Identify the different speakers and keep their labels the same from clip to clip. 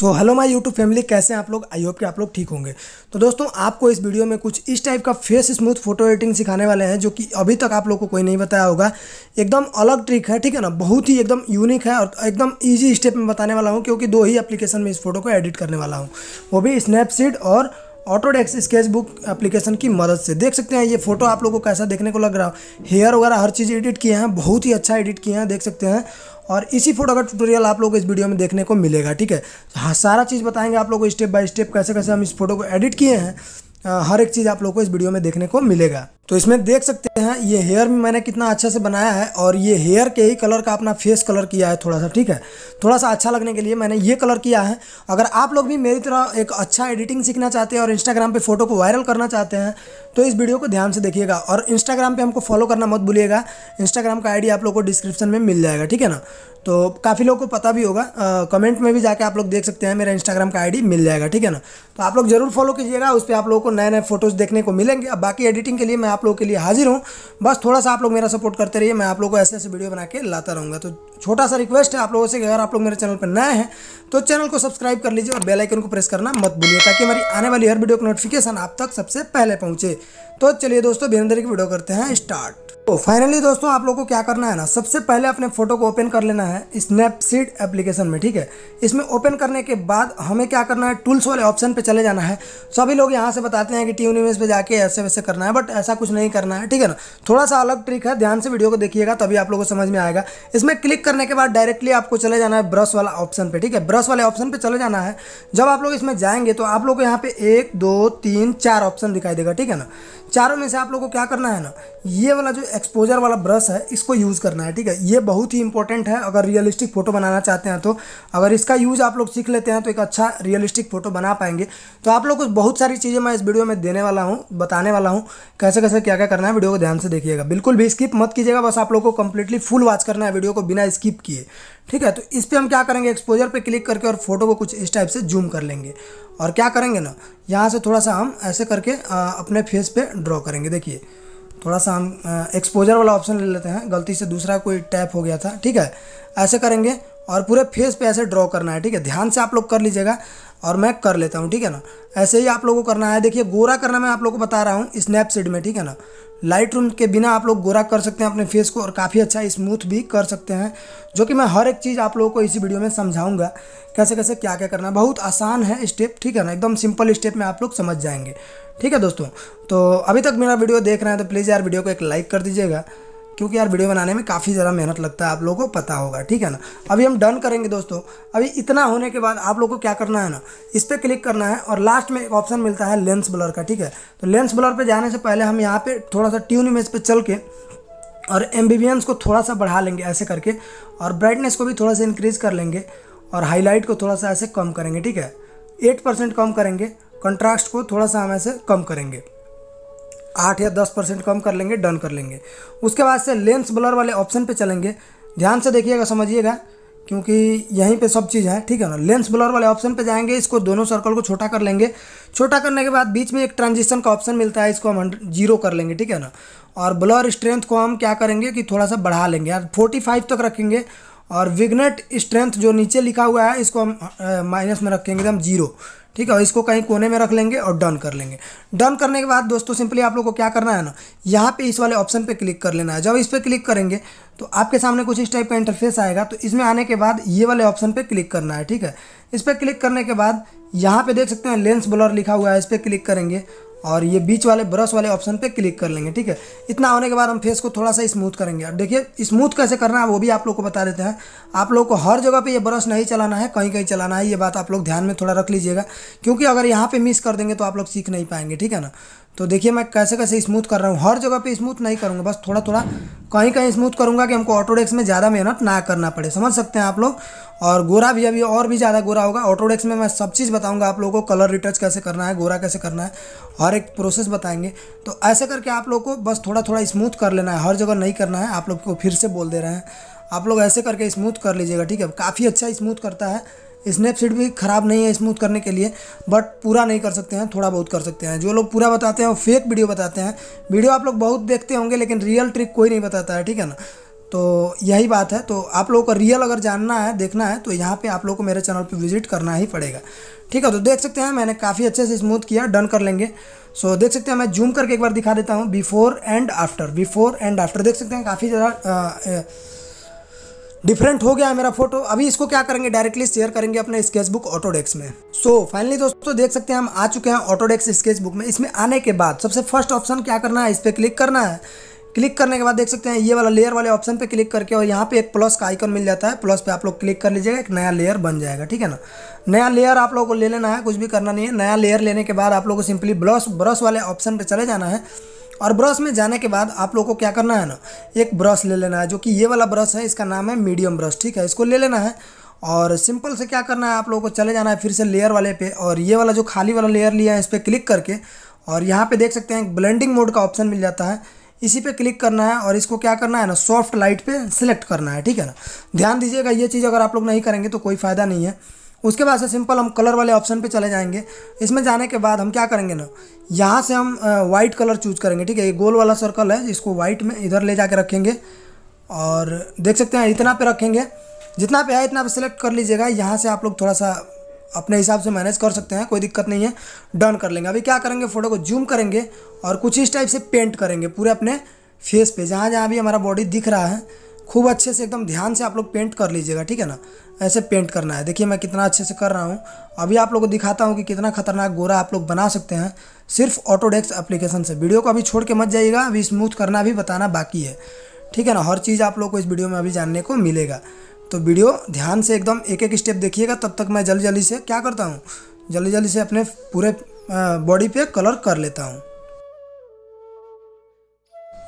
Speaker 1: so hello my YouTube family कैसे हैं आप लोग आई होप कि आप लोग ठीक होंगे तो दोस्तों आपको इस वीडियो में कुछ इस टाइप का फेस स्मूथ फोटो एडिटिंग सिखाने वाले हैं जो कि अभी तक आप लोग को कोई नहीं बताया होगा एकदम अलग ट्रिक है ठीक है ना बहुत ही एकदम यूनिक है और एकदम ईजी स्टेप में बताने वाला हूँ क्योंकि दो ही एप्लीकेशन में इस फोटो को एडिट करने वाला हूँ वो भी स्नैपसीड और ऑटोडेक्स स्केच बुक एप्लीकेशन की मदद से देख सकते हैं ये फोटो आप लोगों को कैसा देखने को लग रहा है हेयर वगैरह हर चीज़ एडिट किए हैं बहुत ही अच्छा एडिट किए हैं देख सकते हैं और इसी फोटो का ट्यूटोरियल आप लोग इस वीडियो में देखने को मिलेगा ठीक है तो हाँ सारा चीज़ बताएंगे आप लोग को स्टेप बाय स्टेप कैसे कैसे हम इस फोटो को एडिट किए हैं हर एक चीज़ आप लोग को इस वीडियो में देखने को मिलेगा तो इसमें देख सकते हैं ये हेयर में मैंने कितना अच्छे से बनाया है और ये हेयर के ही कलर का अपना फेस कलर किया है थोड़ा सा ठीक है थोड़ा सा अच्छा लगने के लिए मैंने ये कलर किया है अगर आप लोग भी मेरी तरह एक अच्छा एडिटिंग सीखना चाहते हैं और इंस्टाग्राम पे फोटो को वायरल करना चाहते हैं तो इस वीडियो को ध्यान से देखिएगा और इंस्टाग्राम पर हमको फॉलो करना मत भूलिएगा इंस्टाग्राम का आईडी आप लोग को डिस्क्रिप्शन में मिल जाएगा ठीक है ना तो काफ़ी लोगों को पता भी होगा आ, कमेंट में भी जाके आप लोग देख सकते हैं मेरा इंस्टाग्राम का आईडी मिल जाएगा ठीक है ना तो आप लोग जरूर फॉलो कीजिएगा उस पर आप लोगों को नए नए फोटोज़ देखने को मिलेंगे अब बाकी एडिटिंग के लिए मैं आप आप लोगों के लिए हाजिर हूँ बस थोड़ा सा आप लोग मेरा सपोर्ट करते रहिए मैं आप लोग को ऐसे ऐसे वीडियो बना के लाता रहूँगा तो छोटा सा रिक्वेस्ट है आप लोगों से कि अगर आप लोग मेरे चैनल पर नए हैं तो चैनल को सब्सक्राइब कर लीजिए और बेल आइकन को प्रेस करना मत भूलिए ताकि हमारी आने वाली हर वीडियो का नोटिफिकेशन आप तक सबसे पहले पहुँचे तो चलिए दोस्तों बिना की वीडियो करते हैं स्टार्ट तो फाइनली दोस्तों आप लोग को क्या करना है ना सबसे पहले अपने फ़ोटो को ओपन कर लेना है स्नैपसीड एप्लीकेशन में ठीक है इसमें ओपन करने के बाद हमें क्या करना है टूल्स वाले ऑप्शन पे चले जाना है सभी लोग यहाँ से बताते हैं कि टी यूनिवर्स पे जाके ऐसे वैसे करना है बट ऐसा कुछ नहीं करना है ठीक है ना थोड़ा सा अलग ट्रिक है ध्यान से वीडियो को देखिएगा तभी आप लोगों को समझ में आएगा इसमें क्लिक करने के बाद डायरेक्टली आपको चले जाना है ब्रश वाला ऑप्शन पर ठीक है ब्रश वाले ऑप्शन पर चले जाना है जब आप लोग इसमें जाएंगे तो आप लोग यहाँ पे एक दो तीन चार ऑप्शन दिखाई देगा ठीक है ना चारों में से आप लोगों को क्या करना है ना ये वाला जो एक्सपोजर वाला ब्रश है इसको यूज़ करना है ठीक है ये बहुत ही इंपॉर्टेंट है अगर रियलिस्टिक फ़ोटो बनाना चाहते हैं तो अगर इसका यूज़ आप लोग सीख लेते हैं तो एक अच्छा रियलिस्टिक फ़ोटो बना पाएंगे तो आप लोग को बहुत सारी चीज़ें मैं इस वीडियो में देने वाला हूँ बताने वाला हूँ कैसे कैसे क्या क्या करना है वीडियो को ध्यान से देखिएगा बिल्कुल भी स्किप मत कीजिएगा बस आप लोग को कंप्लीटली फुल वॉच करना है वीडियो को बिना स्किप किए ठीक है तो इस पर हम क्या करेंगे एक्सपोजर पर क्लिक करके और फोटो को कुछ इस टाइप से जूम कर लेंगे और क्या करेंगे ना यहाँ से थोड़ा सा हम ऐसे करके आ, अपने फेस पे ड्रॉ करेंगे देखिए थोड़ा सा हम एक्सपोजर वाला ऑप्शन ले लेते हैं गलती से दूसरा कोई टैप हो गया था ठीक है ऐसे करेंगे और पूरे फेस पे ऐसे ड्रॉ करना है ठीक है ध्यान से आप लोग कर लीजिएगा और मैं कर लेता हूँ ठीक है ना ऐसे ही आप लोगों को करना है देखिए गोरा करना मैं आप लोग को बता रहा हूँ स्नैपसीड में ठीक है ना लाइट रूम के बिना आप लोग गोरा कर सकते हैं अपने फेस को और काफ़ी अच्छा स्मूथ भी कर सकते हैं जो कि मैं हर एक चीज़ आप लोगों को इसी वीडियो में समझाऊंगा कैसे कैसे क्या क्या करना बहुत आसान है स्टेप ठीक है ना एकदम सिंपल स्टेप में आप लोग समझ जाएंगे ठीक है दोस्तों तो अभी तक मेरा वीडियो देख रहे हैं तो प्लीज़ यार वीडियो को एक लाइक कर दीजिएगा क्योंकि यार वीडियो बनाने में काफ़ी ज़्यादा मेहनत लगता है आप लोगों को पता होगा ठीक है ना अभी हम डन करेंगे दोस्तों अभी इतना होने के बाद आप लोग को क्या करना है ना इस पर क्लिक करना है और लास्ट में एक ऑप्शन मिलता है लेंस ब्लर का ठीक है तो लेंस ब्लर पर जाने से पहले हम यहाँ पर थोड़ा सा ट्यून इमेज पर चल के और एम्बिवियंस को थोड़ा सा बढ़ा लेंगे ऐसे करके और ब्राइटनेस को भी थोड़ा सा इंक्रीज़ कर लेंगे और हाईलाइट को थोड़ा सा ऐसे कम करेंगे ठीक है एट परसेंट कम करेंगे कंट्रास्ट को थोड़ा सा हम ऐसे कम करेंगे आठ या दस परसेंट कम कर लेंगे डन कर लेंगे उसके बाद से लेंस ब्लर वाले ऑप्शन पे चलेंगे ध्यान से देखिएगा समझिएगा क्योंकि यहीं पे सब चीज़ है ठीक है ना लेंस ब्लर वाले ऑप्शन पे जाएंगे इसको दोनों सर्कल को छोटा कर लेंगे छोटा करने के बाद बीच में एक ट्रांजिशन का ऑप्शन मिलता है इसको हम जीरो कर लेंगे ठीक है ना और ब्लर स्ट्रेंथ को हम क्या करेंगे कि थोड़ा सा बढ़ा लेंगे यार फोर्टी फाइव तक रखेंगे और विग्नेट स्ट्रेंथ जो नीचे लिखा हुआ है इसको हम माइनस में रखेंगे एकदम जीरो ठीक है और इसको कहीं कोने में रख लेंगे और डन कर लेंगे डन करने के बाद दोस्तों सिंपली आप लोग को क्या करना है ना यहाँ पे इस वाले ऑप्शन पे क्लिक कर लेना है जब इस पर क्लिक करेंगे तो आपके सामने कुछ इस टाइप का इंटरफेस आएगा तो इसमें आने के बाद ये वाले ऑप्शन पर क्लिक करना है ठीक है इस पर क्लिक करने के बाद यहाँ पर देख सकते हैं लेंस ब्लर लिखा हुआ है इस पर क्लिक करेंगे और ये बीच वाले ब्रश वाले ऑप्शन पे क्लिक कर लेंगे ठीक है इतना होने के बाद हम फेस को थोड़ा सा स्मूथ करेंगे अब देखिए स्मूथ कैसे करना है वो भी आप लोग को बता देते हैं आप लोग को हर जगह पे ये ब्रश नहीं चलाना है कहीं कहीं चलाना है ये बात आप लोग ध्यान में थोड़ा रख लीजिएगा क्योंकि अगर यहाँ पर मिस कर देंगे तो आप लोग सीख नहीं पाएंगे ठीक है ना तो देखिए मैं कैसे कैसे स्मूथ कर रहा हूँ हर जगह पे स्मूथ नहीं करूँगा बस थोड़ा थोड़ा कहीं कहीं स्मूथ करूँगा कि हमको ऑटोडेक्स में ज़्यादा मेहनत ना करना पड़े समझ सकते हैं आप लोग और गोरा भी अभी और भी ज़्यादा गोरा होगा ऑटोडेक्स में मैं सब चीज़ बताऊँगा आप लोगों को कलर रिटच कैसे करना है गोरा कैसे करना है हर एक प्रोसेस बताएंगे तो ऐसे करके आप लोग को बस थोड़ा थोड़ा स्मूथ कर लेना है हर जगह नहीं करना है आप लोग को फिर से बोल दे रहे हैं आप लोग ऐसे करके स्मूथ कर लीजिएगा ठीक है काफ़ी अच्छा स्मूथ करता है स्नैपसीड भी ख़राब नहीं है स्मूथ करने के लिए बट पूरा नहीं कर सकते हैं थोड़ा बहुत कर सकते हैं जो लोग पूरा बताते हैं वो फेक वीडियो बताते हैं वीडियो आप लोग बहुत देखते होंगे लेकिन रियल ट्रिक कोई नहीं बताता है ठीक है ना तो यही बात है तो आप लोगों को रियल अगर जानना है देखना है तो यहाँ पे आप लोगों को मेरे चैनल पे विजिट करना ही पड़ेगा ठीक है तो देख सकते हैं मैंने काफ़ी अच्छे से स्मूथ किया डन कर लेंगे सो so, देख सकते हैं मैं जूम करके एक बार दिखा देता हूँ before and after before and after देख सकते हैं काफ़ी ज़्यादा डिफरेंट हो गया है मेरा फोटो अभी इसको क्या करेंगे डायरेक्टली शेयर करेंगे अपने स्केचबुक ऑटोडेक्स में सो so, फाइनली दोस्तों देख सकते हैं हम आ चुके हैं ऑटोडेक्स स्केचबुक में इसमें आने के बाद सबसे फर्स्ट ऑप्शन क्या करना है इस पर क्लिक करना है क्लिक करने के बाद देख सकते हैं ये वाला लेयर वाले ऑप्शन पे क्लिक करके और यहाँ पे एक प्लस का आइकन मिल जाता है प्लस पे आप लोग क्लिक कर लीजिएगा एक नया लेयर बन जाएगा ठीक है ना नया लेयर आप लोगों को ले लेना है कुछ भी करना नहीं है नया लेयर लेने के बाद आप लोगों को सिंपली ब्रश ब्रश वाले ऑप्शन पे चले जाना है और ब्रश में जाने के बाद आप लोग को क्या करना है ना एक ब्रश ले लेना है जो कि ये वाला ब्रश है इसका नाम है मीडियम ब्रश ठीक है इसको ले लेना है और सिंपल से क्या करना है आप लोगों को चले जाना है फिर से लेयर वाले पे और ये वाला जो खाली वाला लेयर लिया है इस पर क्लिक करके और यहाँ पे देख सकते हैं ब्लेंडिंग मोड का ऑप्शन मिल जाता है इसी पे क्लिक करना है और इसको क्या करना है ना सॉफ्ट लाइट पे सिलेक्ट करना है ठीक है ना ध्यान दीजिएगा ये चीज़ अगर आप लोग नहीं करेंगे तो कोई फ़ायदा नहीं है उसके बाद से सिंपल हम कलर वाले ऑप्शन पे चले जाएंगे इसमें जाने के बाद हम क्या करेंगे ना यहाँ से हम वाइट कलर चूज करेंगे ठीक है ये गोल वाला सर्कल है इसको वाइट में इधर ले कर रखेंगे और देख सकते हैं इतना पे रखेंगे जितना पे है इतना पे सेलेक्ट कर लीजिएगा यहाँ से आप लोग थोड़ा सा अपने हिसाब से मैनेज कर सकते हैं कोई दिक्कत नहीं है डन कर लेंगे अभी क्या करेंगे फ़ोटो को जूम करेंगे और कुछ इस टाइप से पेंट करेंगे पूरे अपने फेस पे जहाँ जहाँ भी हमारा बॉडी दिख रहा है खूब अच्छे से एकदम ध्यान से आप लोग पेंट कर लीजिएगा ठीक है ना ऐसे पेंट करना है देखिए मैं कितना अच्छे से कर रहा हूँ अभी आप लोग को दिखाता हूँ कि कितना खतरनाक गोरा आप लोग बना सकते हैं सिर्फ ऑटोडेक्स एप्लीकेशन से वीडियो को अभी छोड़ के मत जाइएगा अभी स्मूथ करना भी बताना बाकी है ठीक है ना हर चीज़ आप लोग को इस वीडियो में अभी जानने को मिलेगा तो वीडियो ध्यान से एकदम एक एक स्टेप देखिएगा तब तक मैं जल्दी जल्दी से क्या करता हूँ जल्दी जल्दी से अपने पूरे बॉडी पे कलर कर लेता हूँ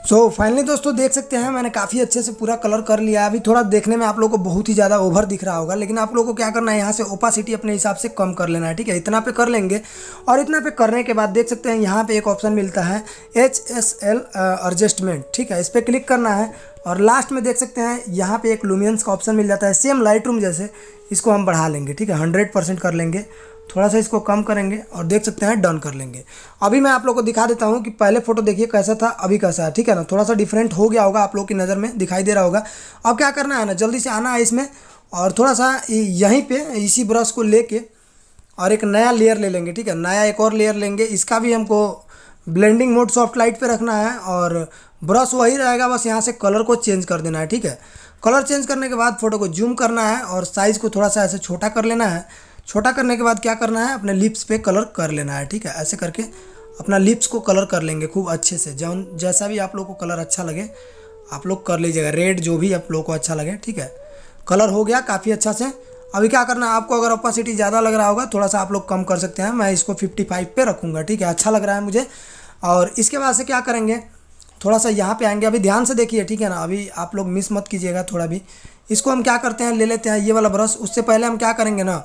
Speaker 1: सो so, फाइनली दोस्तों देख सकते हैं मैंने काफ़ी अच्छे से पूरा कलर कर लिया अभी थोड़ा देखने में आप लोगों को बहुत ही ज़्यादा ओवर दिख रहा होगा लेकिन आप लोगों को क्या करना है यहाँ से ओपासिटी अपने हिसाब से कम कर लेना है ठीक है इतना पे कर लेंगे और इतना पे करने के बाद देख सकते हैं यहाँ पे एक ऑप्शन मिलता है एच एस एल एडजस्टमेंट ठीक है इस पर क्लिक करना है और लास्ट में देख सकते हैं यहाँ पर एक लुमियंस का ऑप्शन मिल जाता है सेम लाइट जैसे इसको हम बढ़ा लेंगे ठीक है हंड्रेड कर लेंगे थोड़ा सा इसको कम करेंगे और देख सकते हैं डन कर लेंगे अभी मैं आप लोग को दिखा देता हूँ कि पहले फोटो देखिए कैसा था अभी कैसा है ठीक है ना थोड़ा सा डिफरेंट हो गया होगा आप लोग की नज़र में दिखाई दे रहा होगा अब क्या करना है ना जल्दी से आना है इसमें और थोड़ा सा यहीं पर इसी ब्रश को ले और एक नया लेयर ले लेंगे ठीक है नया एक और लेयर लेंगे इसका भी हमको ब्लेंडिंग मोड सॉफ्ट लाइट पे रखना है और ब्रश वही रहेगा बस यहाँ से कलर को चेंज कर देना है ठीक है कलर चेंज करने के बाद फ़ोटो को जूम करना है और साइज़ को थोड़ा सा ऐसे छोटा कर लेना है छोटा करने के बाद क्या करना है अपने लिप्स पे कलर कर लेना है ठीक है ऐसे करके अपना लिप्स को कलर कर लेंगे खूब अच्छे से जौन जैसा भी आप लोग को कलर अच्छा लगे आप लोग कर लीजिएगा रेड जो भी आप लोग को अच्छा लगे ठीक है कलर हो गया काफ़ी अच्छा से अभी क्या करना है आपको अगर अपासिटी ज़्यादा लग रहा होगा थोड़ा सा आप लोग कम कर सकते हैं मैं इसको 55 पे रखूँगा ठीक है अच्छा लग रहा है मुझे और इसके बाद से क्या करेंगे थोड़ा सा यहाँ पे आएंगे अभी ध्यान से देखिए ठीक है ना अभी आप लोग मिस मत कीजिएगा थोड़ा भी इसको हम क्या करते हैं ले लेते हैं ये वाला ब्रश उससे पहले हम क्या करेंगे ना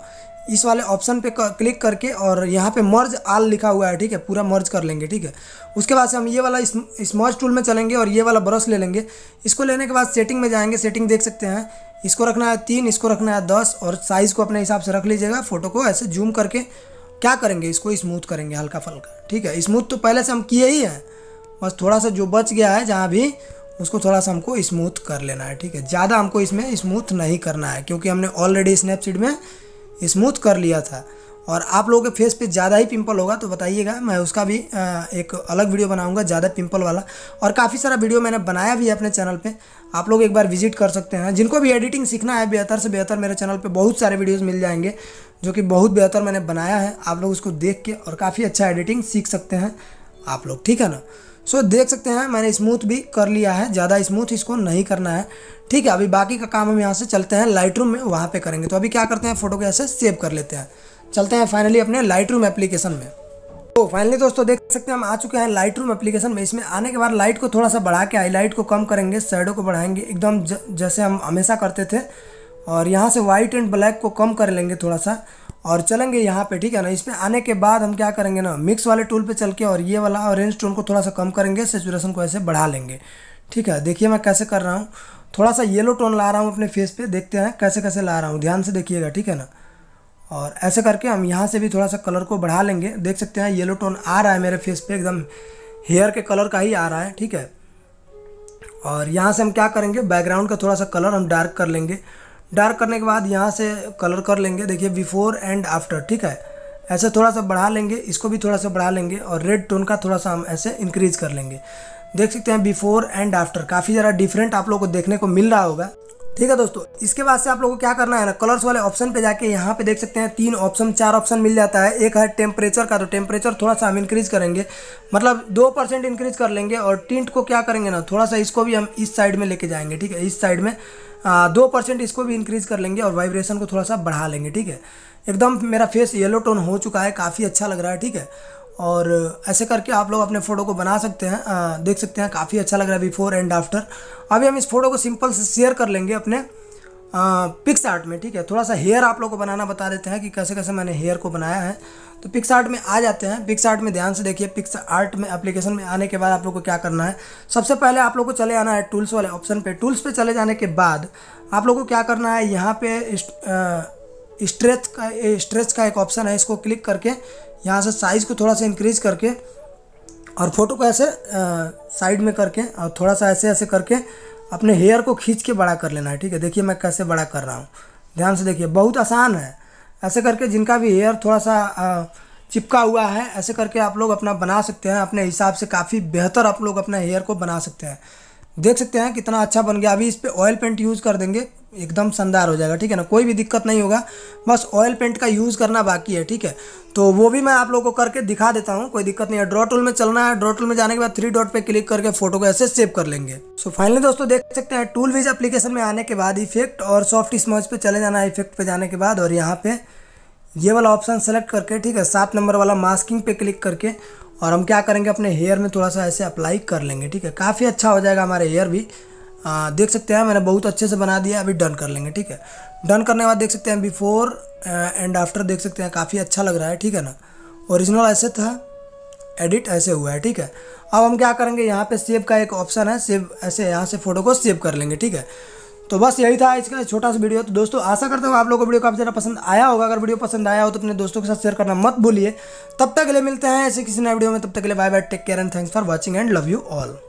Speaker 1: इस वाले ऑप्शन पे कर, क्लिक करके और यहाँ पे मर्ज आल लिखा हुआ है ठीक है पूरा मर्ज कर लेंगे ठीक है उसके बाद से हम ये वाला इस मर्ज टूल में चलेंगे और ये वाला ब्रश ले लेंगे इसको लेने के बाद सेटिंग में जाएंगे सेटिंग देख सकते हैं इसको रखना है तीन इसको रखना है दस और साइज़ को अपने हिसाब से रख लीजिएगा फ़ोटो को ऐसे जूम करके क्या करेंगे इसको स्मूथ करेंगे हल्का फल्का ठीक है स्मूथ तो पहले से हम किए ही हैं बस थोड़ा सा जो बच गया है जहाँ भी उसको थोड़ा सा हमको स्मूथ कर लेना है ठीक है ज़्यादा हमको इसमें स्मूथ नहीं करना है क्योंकि हमने ऑलरेडी स्नैपसीड में स्मूथ कर लिया था और आप लोगों के फेस पे ज़्यादा ही पिंपल होगा तो बताइएगा मैं उसका भी एक अलग वीडियो बनाऊंगा ज़्यादा पिंपल वाला और काफ़ी सारा वीडियो मैंने बनाया भी है अपने चैनल पे आप लोग एक बार विजिट कर सकते हैं जिनको भी एडिटिंग सीखना है बेहतर से बेहतर मेरे चैनल पे बहुत सारे वीडियोज़ मिल जाएंगे जो कि बहुत बेहतर मैंने बनाया है आप लोग उसको देख के और काफ़ी अच्छा एडिटिंग सीख सकते हैं आप लोग ठीक है ना सो देख सकते हैं मैंने स्मूथ भी कर लिया है ज़्यादा स्मूथ इसको नहीं करना है ठीक है अभी बाकी का काम हम यहाँ से चलते हैं लाइट में वहाँ पर करेंगे तो अभी क्या करते हैं फ़ोटो को ऐसे सेव कर लेते हैं चलते हैं फाइनली अपने लाइट एप्लीकेशन में तो फाइनली दोस्तों देख सकते हैं हम आ चुके हैं लाइट रूम एप्लीकेशन में इसमें आने के बाद लाइट को थोड़ा सा बढ़ा के हाईलाइट को कम करेंगे शेडो को बढ़ाएंगे एकदम जैसे हम हमेशा करते थे और यहाँ से वाइट एंड ब्लैक को कम कर लेंगे थोड़ा सा और चलेंगे यहाँ पे ठीक है ना इस पर आने के बाद हम क्या करेंगे ना मिक्स वाले टूल पे चल के और ये वाला ऑरेंज टोन को थोड़ा सा कम करेंगे सेचुरेशन को ऐसे बढ़ा लेंगे ठीक है देखिए मैं कैसे कर रहा हूँ थोड़ा सा येलो टोन ला रहा हूँ अपने फेस पे देखते हैं कैसे कैसे ला रहा हूँ ध्यान से देखिएगा ठीक है ना और ऐसे करके हम यहाँ से भी थोड़ा सा कलर को बढ़ा लेंगे देख सकते हैं येलो टोन आ रहा है मेरे फेस पे एकदम हेयर के कलर का ही आ रहा है ठीक है और यहाँ से हम क्या करेंगे बैकग्राउंड का थोड़ा सा कलर हम डार्क कर लेंगे डार्क करने के बाद यहाँ से कलर कर लेंगे देखिए बिफोर एंड आफ्टर ठीक है ऐसे थोड़ा सा बढ़ा लेंगे इसको भी थोड़ा सा बढ़ा लेंगे और रेड टोन का थोड़ा सा हम ऐसे इंक्रीज कर लेंगे देख सकते हैं बिफोर एंड आफ्टर काफ़ी ज़्यादा डिफरेंट आप लोग को देखने को मिल रहा होगा ठीक है दोस्तों इसके बाद से आप लोगों को क्या करना है ना कलर्स वाले ऑप्शन पे जाके यहाँ पे देख सकते हैं तीन ऑप्शन चार ऑप्शन मिल जाता है एक है टेम्परेचर का तो टेम्परेचर थोड़ा सा हम इंक्रीज करेंगे मतलब दो परसेंट इंक्रीज कर लेंगे और टिंट को क्या करेंगे ना थोड़ा सा इसको भी हम इस साइड में लेके जाएंगे ठीक है इस साइड में दो परसेंट इसको भी इंक्रीज़ कर लेंगे और वाइब्रेशन को थोड़ा सा बढ़ा लेंगे ठीक है एकदम मेरा फेस येलो टोन हो चुका है काफ़ी अच्छा लग रहा है ठीक है और ऐसे करके आप लोग अपने फ़ोटो को बना सकते हैं आ, देख सकते हैं काफ़ी अच्छा लग रहा है बिफोर एंड आफ्टर अभी हम इस फोटो को सिंपल से शेयर कर लेंगे अपने पिक्स आर्ट में ठीक है थोड़ा सा हेयर आप लोग को बनाना बता देते हैं कि कैसे कैसे मैंने हेयर को बनाया है तो पिक्स आर्ट में आ जाते हैं पिक्स आर्ट में ध्यान से देखिए पिक्स आर्ट में एप्लीकेशन में आने के बाद आप लोग को क्या करना है सबसे पहले आप लोग को चले आना है टूल्स वाले ऑप्शन पे टूल्स पे चले जाने के बाद आप लोग को क्या करना है यहाँ पे स्ट्रेच का स्ट्रेच का एक ऑप्शन है इसको क्लिक करके यहाँ से साइज़ को थोड़ा सा इंक्रीज करके और फोटो को ऐसे साइड में करके और थोड़ा सा ऐसे ऐसे करके अपने हेयर को खींच के बड़ा कर लेना है ठीक है देखिए मैं कैसे बड़ा कर रहा हूँ ध्यान से देखिए बहुत आसान है ऐसे करके जिनका भी हेयर थोड़ा सा चिपका हुआ है ऐसे करके आप लोग अपना बना सकते हैं अपने हिसाब से काफ़ी बेहतर आप लोग अपना हेयर को बना सकते हैं देख सकते हैं कितना अच्छा बन गया अभी इस पर ऑयल पेंट यूज़ कर देंगे एकदम शानदार हो जाएगा ठीक है ना कोई भी दिक्कत नहीं होगा बस ऑयल पेंट का यूज़ करना बाकी है ठीक है तो वो भी मैं आप लोगों को करके दिखा देता हूँ कोई दिक्कत नहीं है ड्रॉ टूल में चलना है ड्रॉ टूल में जाने के बाद थ्री डॉट पे क्लिक करके फोटो को ऐसे सेव कर लेंगे सो फाइनली दोस्तों देख सकते हैं टूल विज एप्लीकेशन में आने के बाद इफेक्ट और सॉफ्ट स्मच पर चले जाना है इफेक्ट पे जाने के बाद और यहाँ पे ये वाला ऑप्शन सेलेक्ट करके ठीक है सात नंबर वाला मास्किंग पे क्लिक करके और हम क्या करेंगे अपने हेयर में थोड़ा सा ऐसे अप्लाई कर लेंगे ठीक है काफ़ी अच्छा हो जाएगा हमारे हेयर भी आ, देख सकते हैं मैंने बहुत अच्छे से बना दिया अभी डन कर लेंगे ठीक है डन करने के बाद देख सकते हैं बिफोर एंड आफ्टर देख सकते हैं काफ़ी अच्छा लग रहा है ठीक है ना ओरिजिनल ऐसे था एडिट ऐसे हुआ है ठीक है अब हम क्या करेंगे यहाँ पे सेव का एक ऑप्शन है सेव ऐसे यहाँ से फ़ोटो को सेव कर लेंगे ठीक है तो बस यही था इसका छोटा सा वीडियो तो दोस्तों आशा करता हूँ आप लोगों को वीडियो काफ़ी ज़्यादा पसंद आया होगा अगर वीडियो पसंद आया हो तो अपने दोस्तों के साथ शेयर करना मत भूलिए तब तक के लिए मिलते हैं ऐसे किसी नए वीडियो में तब तक के लिए bye bye take care and thanks for watching and love you all